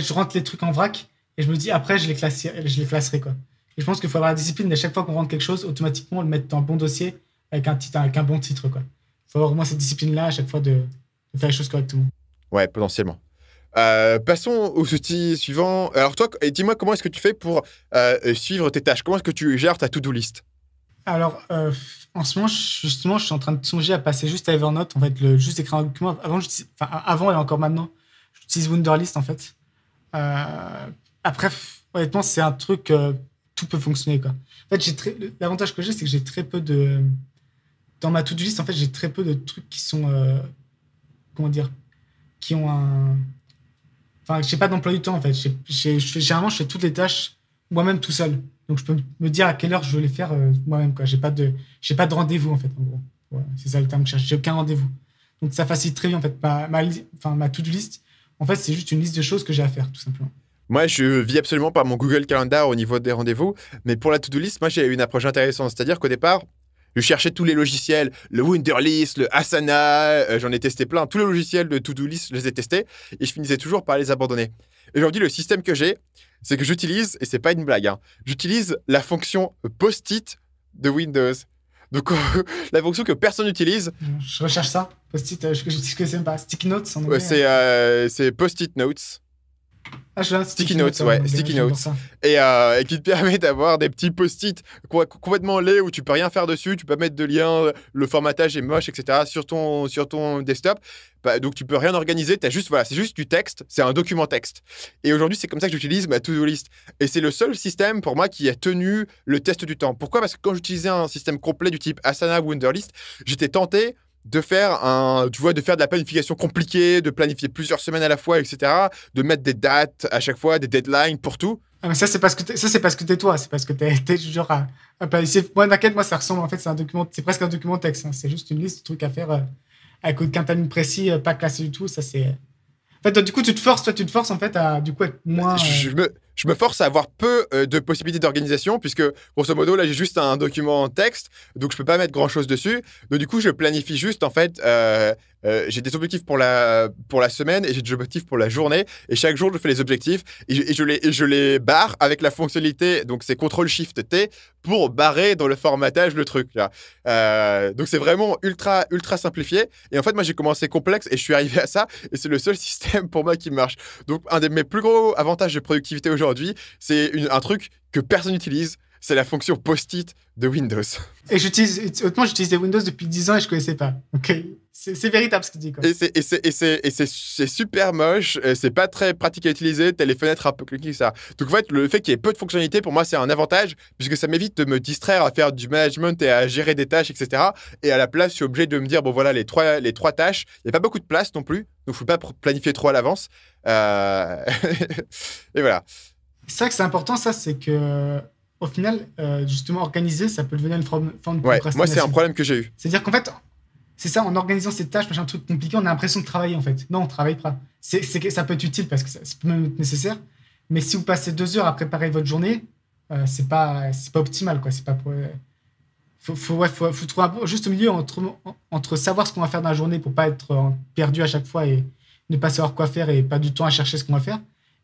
je rentre les trucs en vrac et je me dis après, je les, classerai, je les classerai quoi je pense qu'il faut avoir la discipline À chaque fois qu'on rentre quelque chose, automatiquement le mettre dans un bon dossier avec un, titre, avec un bon titre. Quoi. Il faut avoir moins cette discipline-là à chaque fois de, faire les choses correctement. Ouais, potentiellement. Euh, passons au outil suivant. Alors toi, dis-moi comment est-ce que tu fais pour euh, suivre tes tâches Comment est-ce que tu gères ta to-do list Alors, euh, en ce moment, justement, je suis en train de songer à passer juste à Evernote, en fait, le, juste écrire un document. Avant, avant et encore maintenant, j'utilise Wunderlist, en fait. après, honnêtement, c'est un truc tout peut fonctionner. Quoi. En fait, j'ai très... l'avantage que j'ai, c'est que j'ai très peu de. Dans ma to-do list, en fait, j'ai très peu de trucs qui sont. Euh, comment dire Qui ont un. Enfin, j'ai pas d'emploi du temps, en fait. J'ai, généralement, je fais toutes les tâches moi-même tout seul. Donc, je peux me dire à quelle heure je veux les faire euh, moi-même. Quoi. J'ai pas de, j'ai pas de rendez-vous en fait. En gros, c'est ça le terme que je cherche. J'ai aucun rendez-vous. Donc, ça facilite très bien en fait ma, ma, enfin, ma to-do list. En fait, c'est juste une liste de choses que j'ai à faire, tout simplement. Moi, je vis absolument par mon Google Calendar au niveau des rendez-vous, mais pour la to-do list, moi, j'ai eu une approche intéressante. C'est-à-dire qu'au départ, je cherchais tous les logiciels, le Wunderlist, le Asana, euh, j'en ai testé plein. Tous les logiciels de to-do list, je les ai testés et je finissais toujours par les abandonner. Aujourd'hui, le système que j'ai, c'est que j'utilise, et c'est pas une blague, hein, j'utilise la fonction post-it de Windows. Donc, la fonction que personne n'utilise. Je recherche ça. Post-it, euh, je ne sais c'est pas. Bah, stick Notes hein. euh, c'est post-it Notes. Ah, sticky, notes, hein, ouais, sticky notes. Euh, et, qui te permet d'avoir des petits post-it complètement laids où tu peux rien faire dessus, tu peux mettre de liens, le formatage est moche, etc. sur ton, sur ton desktop. Bah, donc tu peux rien organiser, as juste, voilà, c'est juste du texte, c'est un document texte. Et aujourd'hui, c'est comme ça que j'utilise ma to-do list. Et c'est le seul système pour moi qui a tenu le test du temps. Pourquoi Parce que quand j'utilisais un système complet du type Asana ou Wunderlist, j'étais tenté de faire un, tu vois, de faire de la planification compliquée, de planifier plusieurs semaines à la fois, etc., de mettre des dates à chaque fois, des deadlines pour tout. Ah, ça, c'est parce que t'es, ça, c'est parce que t'es toi, c'est parce que t'es, toujours genre à, planifier. Moi, t'inquiète, moi, ça ressemble, en fait, c'est un document, c'est presque un document texte, hein. c'est juste une liste de trucs à faire euh, avec aucun timing précis, euh, pas classé du tout, ça, c'est. Euh. En fait, du coup, tu te forces, toi, tu te forces, en fait, à, du coup, être bah, moins. Euh, je me force à avoir peu euh, de possibilités d'organisation, puisque grosso modo, là, j'ai juste un document en texte, donc je ne peux pas mettre grand chose dessus. Donc, du coup, je planifie juste, en fait, euh, euh, j'ai des objectifs pour la, pour la semaine et j'ai des objectifs pour la journée. Et chaque jour, je fais les objectifs et je, les, je les barre avec la fonctionnalité. Donc, c'est CTRL-SHIFT-T pour barrer dans le formatage le truc. Là. Euh, donc, c'est vraiment ultra, ultra simplifié. Et en fait, moi, j'ai commencé complexe et je suis arrivé à ça. Et c'est le seul système pour moi qui marche. Donc, un de mes plus gros avantages de productivité aujourd'hui, c'est un truc que personne n'utilise c'est la fonction post-it de Windows. Et j'utilise, Autrement, j'utilisais Windows depuis 10 ans et je connaissais pas. OK c'est véritable ce qu'il dit. Quoi. Et c'est super moche, c'est pas très pratique à utiliser, t'as les fenêtres à peu cliquer, ça. Donc, en fait, le fait qu'il y ait peu de fonctionnalités, pour moi, c'est un avantage, puisque ça m'évite de me distraire à faire du management et à gérer des tâches, etc. Et à la place, je suis obligé de me dire, bon, voilà, les trois, les trois tâches, il n'y a pas beaucoup de place non plus, donc il ne faut pas planifier trop à l'avance. Euh, et voilà. C'est ça que c'est important, ça, c'est que au final, euh, justement, organiser, ça peut devenir une forme, de ouais, Moi, c'est un problème que j'ai eu. C'est-à-dire qu'en fait, c'est ça, en organisant ces tâches, machin, truc compliqué, on a l'impression de travailler, en fait. Non, on travaille pas. C'est, ça peut être utile parce que ça, peut même être nécessaire. Mais si vous passez deux heures à préparer votre journée, euh, c'est pas, pas optimal, quoi. C'est pas pour, euh, faut, faut, trouver juste au milieu entre, entre savoir ce qu'on va faire dans la journée pour pas être euh, perdu à chaque fois et ne pas savoir quoi faire et pas du temps à chercher ce qu'on va faire,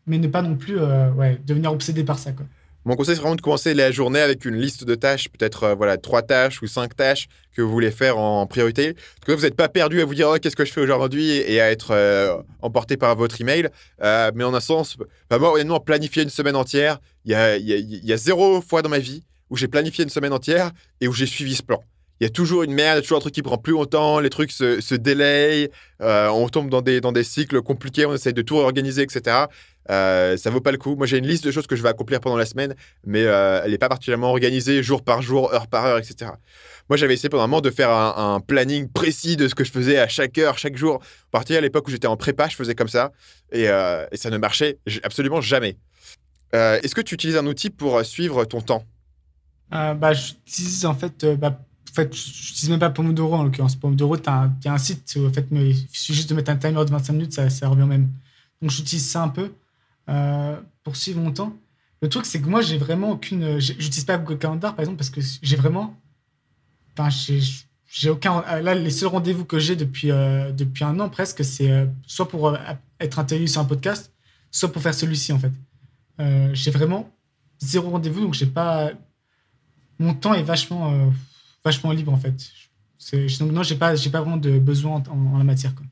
mais ne pas non plus ouais, devenir obsédé par ça, quoi. Mon conseil, c'est vraiment de commencer la journée avec une liste de tâches, peut-être euh, voilà trois tâches ou cinq tâches que vous voulez faire en priorité. tout que vous n'êtes pas perdu à vous dire oh, qu'est-ce que je fais aujourd'hui et à être euh, emporté par votre email. Euh, mais en un sens, bah, moi, honnêtement, planifier une semaine entière, il y a, zéro fois dans ma vie où j'ai planifié une semaine entière et où j'ai suivi ce plan. Il y a toujours une merde, toujours un truc qui prend plus longtemps, les trucs se, se délayent, on tombe dans des, dans des cycles compliqués, on essaie de tout réorganiser, etc. Euh, ça vaut pas le coup. Moi, j'ai une liste de choses que je vais accomplir pendant la semaine, mais euh, elle n'est pas particulièrement organisée jour par jour, heure par heure, etc. Moi, j'avais essayé pendant un moment de faire un, planning précis de ce que je faisais à chaque heure, chaque jour. En particulier à l'époque où j'étais en prépa, je faisais comme ça, et, euh, ça ne marchait absolument jamais. Euh, est-ce que tu utilises un outil pour suivre ton temps bah, J'utilise en fait bah en fait, je n'utilise même pas Pomodoro en l'occurrence. Pomodoro, il y a un site où en fait, il suffit juste de mettre un timer de 25 minutes, ça, ça revient même. Donc j'utilise ça un peu. Euh, poursuivre mon temps. Le truc, c'est que moi, j'ai vraiment aucune. J'utilise pas Google Calendar, par exemple, parce que j'ai vraiment. Enfin, j'ai aucun. Euh, là, les seuls rendez-vous que j'ai depuis, euh, depuis un an presque, c'est soit pour être interviewé sur un podcast, soit pour faire celui-ci, en fait. j'ai vraiment zéro rendez-vous, donc j'ai pas. Mon temps est vachement, vachement libre, en fait. Donc, non, j'ai pas, j'ai pas vraiment de besoin en, en la matière. Quoi.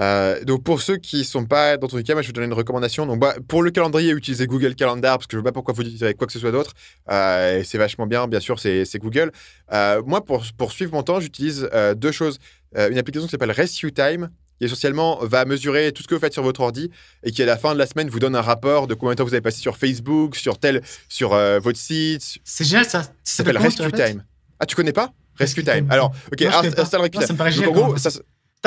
Euh, donc pour ceux qui sont pas dans ton cas, je vais donner une recommandation. Donc bah, pour le calendrier, utilisez Google Calendar parce que je ne vois pas pourquoi vous utilisez quoi que ce soit d'autre. Euh, c'est vachement bien, bien sûr, c'est Google. Euh, moi pour, suivre mon temps, j'utilise euh, deux choses. une application qui s'appelle Rescue Time qui essentiellement va mesurer tout ce que vous faites sur votre ordi et qui à la fin de la semaine vous donne un rapport de combien de temps vous avez passé sur Facebook, sur tel, sur votre site. C'est génial ça. Ça, s'appelle Rescue Time. Ah tu connais pas Rescue Time. Alors, ok, ah, installe Rescue Time. Donc, en gros, ça,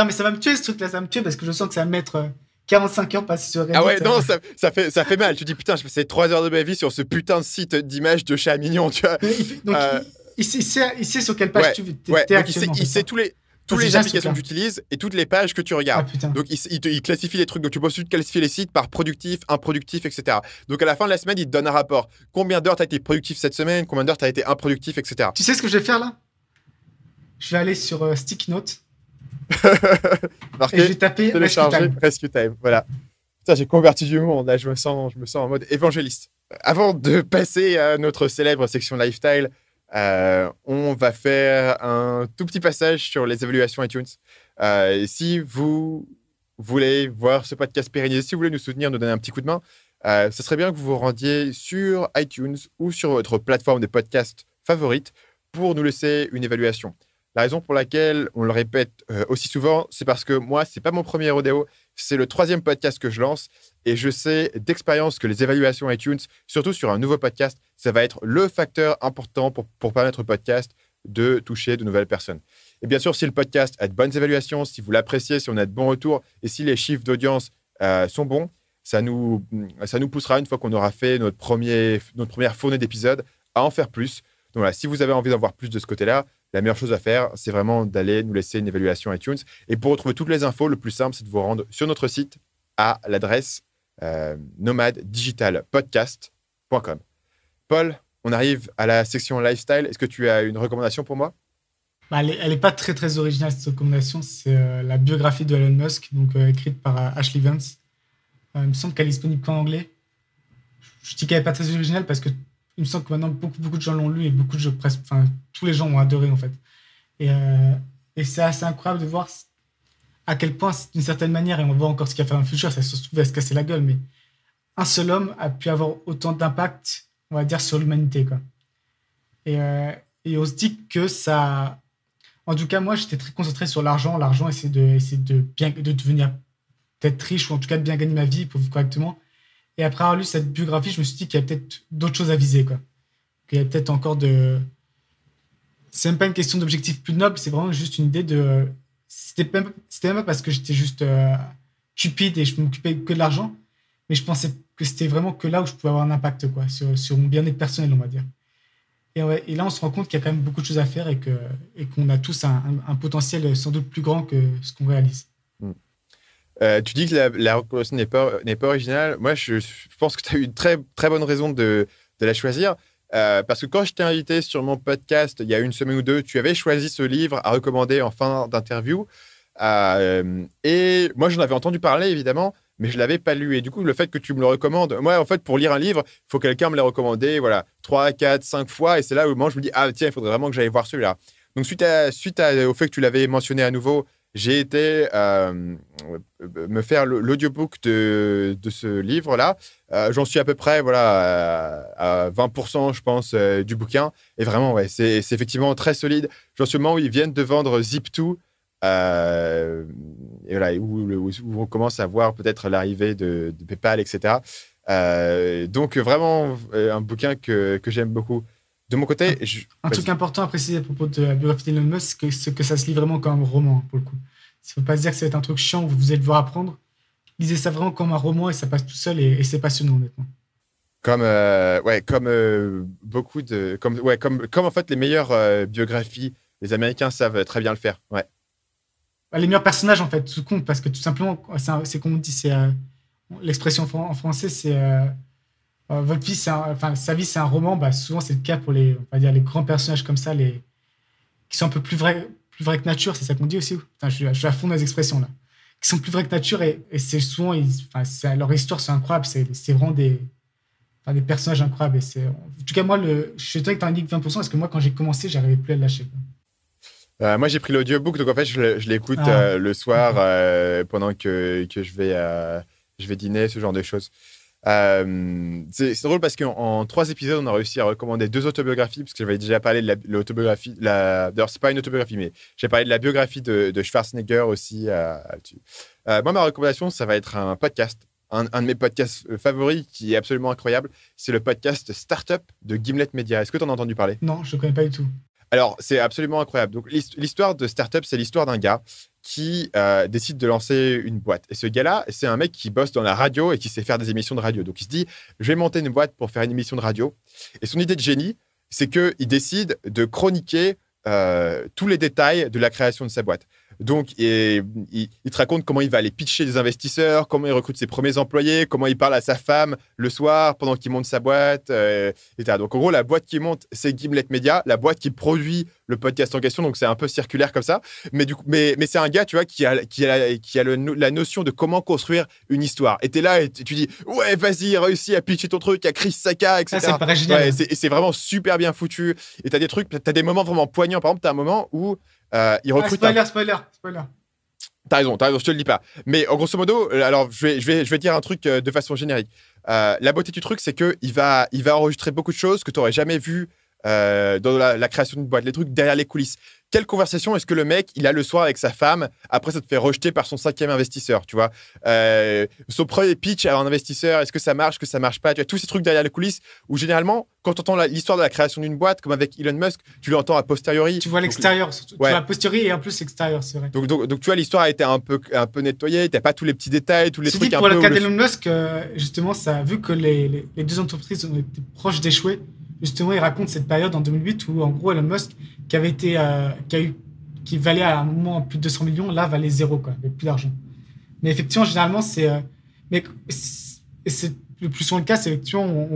mais ça va me tuer ce truc-là, ça va me tue parce que je sens que ça va me mettre 45 heures passées sur Ah ouais, euh. non, ça, ça, fait, ça fait mal. Tu dis, putain, je passais 3 heures de ma vie sur ce putain de site d'images de chat mignon, tu vois. Donc, euh, il, sait, sur quelle page tu es ouais. actuellement. il sait, tous les toutes ah, les applications que tu utilises et toutes les pages que tu regardes. Ah, donc, il, il, classifie les trucs. Donc, tu peux ensuite classifier les sites par productif, improductif, etc. Donc, à la fin de la semaine, il te donne un rapport. Combien d'heures tu as été productif cette semaine Combien d'heures tu as été improductif, etc. Tu sais ce que je vais faire là Je vais aller sur euh, j'ai tapé Rescue Time. Voilà. Putain, j'ai converti du monde Là, je me sens, je me sens en mode évangéliste. Avant de passer à notre célèbre section lifestyle, euh, on va faire un tout petit passage sur les évaluations iTunes. Euh, si vous voulez voir ce podcast pérenniser si vous voulez nous soutenir, nous donner un petit coup de main, euh, ce serait bien que vous vous rendiez sur iTunes ou sur votre plateforme de podcast favorite pour nous laisser une évaluation. La raison pour laquelle on le répète euh, aussi souvent, c'est parce que moi, ce n'est pas mon premier Rodeo, c'est le troisième podcast que je lance et je sais d'expérience que les évaluations iTunes, surtout sur un nouveau podcast, ça va être le facteur important pour, permettre au podcast de toucher de nouvelles personnes. Et bien sûr, si le podcast a de bonnes évaluations, si vous l'appréciez, si on a de bons retours et si les chiffres d'audience euh, sont bons, mm, ça nous, poussera une fois qu'on aura fait notre, premier, notre première fournée d'épisodes à en faire plus. Donc là, si vous avez envie d'en voir plus de ce côté-là, la meilleure chose à faire, c'est vraiment d'aller nous laisser une évaluation iTunes. Et pour retrouver toutes les infos, le plus simple, c'est de vous rendre sur notre site à l'adresse euh, nomaddigitalpodcast.com Paul, on arrive à la section lifestyle. Est-ce que tu as une recommandation pour moi bah, Elle n'est pas très très originale cette recommandation. C'est euh, la biographie de Elon Musk, donc euh, écrite par Ashley Vance. il me semble qu'elle est disponible qu'en anglais. je dis qu'elle n'est pas très originale parce que il me semble que maintenant beaucoup, beaucoup de gens l'ont lu et beaucoup de presque, enfin, tous les gens ont adoré en fait. Et, euh, et c'est assez incroyable de voir à quel point, d'une certaine manière, et on voit encore ce qu'il a fait dans le futur, ça se trouve à se casser la gueule, mais un seul homme a pu avoir autant d'impact, on va dire, sur l'humanité. Quoi. Et, euh, et on se dit que ça. En tout cas, moi, j'étais très concentré sur l'argent. L'argent, essayer de, essayer de, bien, de devenir peut-être riche ou en tout cas de bien gagner ma vie pour vous correctement. Et après avoir lu cette biographie, je me suis dit qu'il y a peut-être d'autres choses à viser, quoi. Qu'il y a peut-être encore de. C'est même pas une question d'objectif plus noble, c'est vraiment juste une idée de. C'était même, pas parce que j'étais juste euh, cupide et je m'occupais que de l'argent, mais je pensais que c'était vraiment que là où je pouvais avoir un impact, quoi, sur, mon bien-être personnel, on va dire. Et, là, on se rend compte qu'il y a quand même beaucoup de choses à faire et qu'on et qu'on a tous un, potentiel sans doute plus grand que ce qu'on réalise. Mm. Euh, tu dis que la, la recommandation n'est pas, originale. Moi, je, pense que tu as eu une très, très bonne raison de, la choisir. Euh, parce que quand je t'ai invité sur mon podcast il y a une semaine ou deux, tu avais choisi ce livre à recommander en fin d'interview. Euh, et moi, j'en avais entendu parler, évidemment, mais je ne l'avais pas lu. Et du coup, le fait que tu me le recommandes, moi, en fait, pour lire un livre, il faut que quelqu'un me l'a recommandé, voilà, 3, 4, 5 fois. Et c'est là où moi, je me dis, ah tiens, il faudrait vraiment que j'aille voir celui-là. Donc, suite, au fait que tu l'avais mentionné à nouveau j'ai été euh, me faire l'audiobook de, ce livre-là. Euh, j'en suis à peu près voilà, à 20%, je pense, euh, du bouquin. Et vraiment, ouais, c'est effectivement très solide. suis au moment où ils viennent de vendre Zip2, voilà, où, on commence à voir peut-être l'arrivée de, de, PayPal, etc. donc, vraiment, un bouquin que, que j'aime beaucoup de mon côté, un, un truc important à préciser à propos de la biographie d'Elon Musk, c'est que, ça se lit vraiment comme un roman, pour le coup. Il ne faut pas se dire que c'est un truc chiant où vous allez devoir apprendre. Lisez ça vraiment comme un roman et ça passe tout seul et, c'est passionnant, honnêtement. Comme, euh, ouais, comme euh, beaucoup de. Comme, ouais, comme, comme en fait les meilleures euh, biographies, les Américains savent très bien le faire. Ouais. Bah, les meilleurs personnages, en fait, tout compte, parce que tout simplement, c'est on dit, c'est. L'expression en français, c'est euh, votre vie, sa vie, c'est un roman. Bah, souvent, c'est le cas pour les, on va dire, les grands personnages comme ça, les, qui sont un peu plus vrais, plus vrais que nature. C'est ça qu'on dit aussi. je, suis, à fond dans les expressions là. Qui sont plus vrais que nature et, c'est souvent, enfin, leur histoire, c'est incroyable. C'est vraiment des, des personnages incroyables. Et c'est, en tout cas, moi, je suis étonné que tu indiques 20% parce que moi, quand j'ai commencé, j'arrivais plus à le lâcher. Euh, moi, j'ai pris l'audiobook, donc en fait, je, l'écoute ah. euh, le soir pendant que, que je, vais, je vais dîner, ce genre de choses. Euh, c'est drôle parce qu'en trois épisodes, on a réussi à recommander deux autobiographies, parce que j'avais déjà parlé de l'autobiographie. La, D'ailleurs, c'est pas une autobiographie, mais j'ai parlé de la biographie de, Schwarzenegger aussi. Euh, euh, moi, ma recommandation, ça va être un podcast. Un, de mes podcasts favoris qui est absolument incroyable, c'est le podcast Startup de Gimlet Media. Est-ce que tu en as entendu parler Non, je ne connais pas du tout. Alors, c'est absolument incroyable. Donc, l'histoire de Startup, c'est l'histoire d'un gars qui euh, décide de lancer une boîte. Et ce gars-là, c'est un mec qui bosse dans la radio et qui sait faire des émissions de radio. Donc il se dit, je vais monter une boîte pour faire une émission de radio. Et son idée de génie, c'est qu'il décide de chroniquer euh, tous les détails de la création de sa boîte. Donc, il, te raconte comment il va aller pitcher des investisseurs, comment il recrute ses premiers employés, comment il parle à sa femme le soir pendant qu'il monte sa boîte, euh, etc. Donc, en gros, la boîte qui monte, c'est Gimlet Media, la boîte qui produit le podcast en question. Donc, c'est un peu circulaire comme ça. Mais, du coup, mais, c'est un gars, tu vois, qui a, la notion de comment construire une histoire. Et tu es là et tu dis, ouais, vas-y, réussis à pitcher ton truc à Chris Saka, etc. Ah, c'est vraiment super bien foutu. Et tu as des trucs, tu as des moments vraiment poignants. Par exemple, tu as un moment où euh, il ah, recrute. Ah, spoiler, spoiler, spoiler. T'as raison, t'as raison, je te le dis pas. Mais en grosso modo, euh, alors je vais, je vais, je vais dire un truc euh, de façon générique. la beauté du truc, c'est qu'il va, il va enregistrer beaucoup de choses que tu n'aurais jamais vues dans la création d'une boîte, les trucs derrière les coulisses quelle conversation est-ce que le mec il a le soir avec sa femme après ça te fait rejeter par son cinquième investisseur, tu vois euh, Son premier pitch à un investisseur, est-ce que ça marche, que ça marche pas Tu vois tous ces trucs derrière les coulisses où généralement quand tu entends l'histoire de la création d'une boîte comme avec Elon Musk, tu l'entends a posteriori. Tu vois l'extérieur, surtout. tu vois a posteriori et en plus l'extérieur, c'est vrai. Donc, donc, tu vois l'histoire a été un peu un peu nettoyée, t'as pas tous les petits détails, tous les trucs. Dit, pour le cas d'Elon Musk, euh, justement, ça vu que les, les deux entreprises ont été proches d'échouer justement, il raconte cette période en 2008 où, en gros, Elon Musk, qui avait été, euh, qui valait à un moment plus de 200 millions, là, valait zéro, quoi, avec plus d'argent. Mais effectivement, généralement, c'est, euh, mais c'est le plus souvent le cas, c'est effectivement,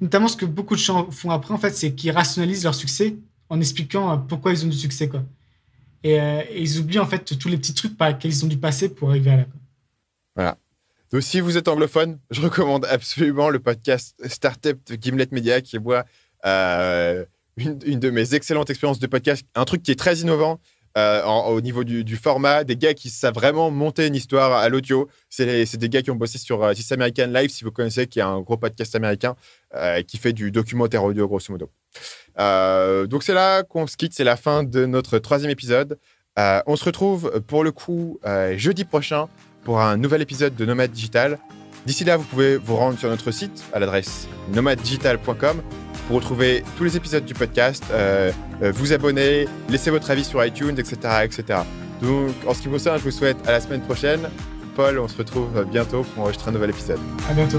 notamment ce que beaucoup de gens font après, en fait, c'est qu'ils rationalisent leur succès en expliquant euh, pourquoi ils ont du succès, quoi. Et, ils oublient, en fait, tous les petits trucs par lesquels ils ont dû passer pour arriver à là, donc, si vous êtes anglophone, je recommande absolument le podcast Startup de Gimlet Media qui est moi euh, une, de mes excellentes expériences de podcast. Un truc qui est très innovant euh, au niveau du, format, des gars qui savent vraiment monter une histoire à l'audio. C'est des gars qui ont bossé sur euh, This American Life, si vous connaissez, qui est un gros podcast américain qui fait du documentaire audio, grosso modo. donc, c'est là qu'on se quitte. C'est la fin de notre troisième épisode. on se retrouve pour le coup jeudi prochain pour un nouvel épisode de Nomade Digital. D'ici là, vous pouvez vous rendre sur notre site à l'adresse nomadedigital.com pour retrouver tous les épisodes du podcast, euh, euh, vous abonner, laisser votre avis sur iTunes, etc., etc. Donc, en ce qui vous concerne, je vous souhaite à la semaine prochaine. Paul, on se retrouve bientôt pour enregistrer un nouvel épisode. À bientôt.